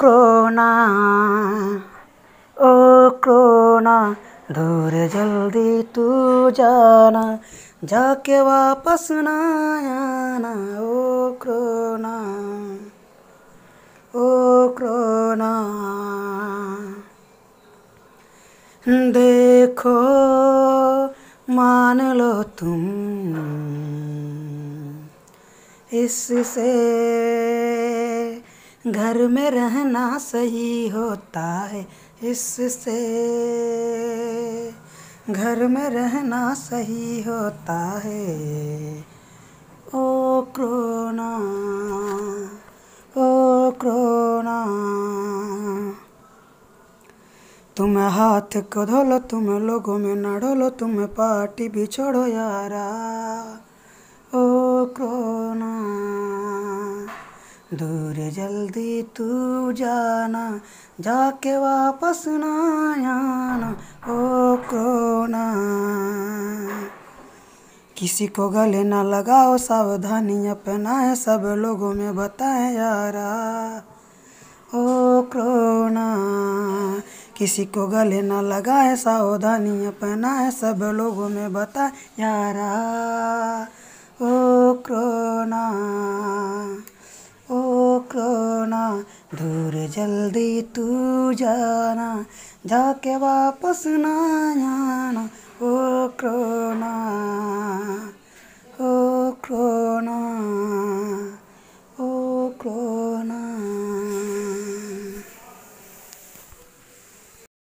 corona ओ corona दूर जल्दी तू जाना जाके वापस ना आना ओ क्रोना ओ क्रोना देखो मान लो तुम इससे घर में रहना सही होता है इससे घर में रहना सही होता है ओ क्रोना ओ क्रोना तुम हाथ को धोलो लो तुम लोगों में ना डोलो तुम पार्टी भी छोड़ो यारा दूर जल्दी तू जाना जाके वापस ना आना ओ कोना किसी को गले ना लगाओ सावधानी है सब लोगों में बताएं यारा ओ क्रोना किसी को गले ना लगाए सावधानी है सब लोगों में बताएं यारा ओ क्रोना दूर जल्दी तू जाना जाके वापस ना आना ओ क्रोना ओ क्रोना ओ क्रोना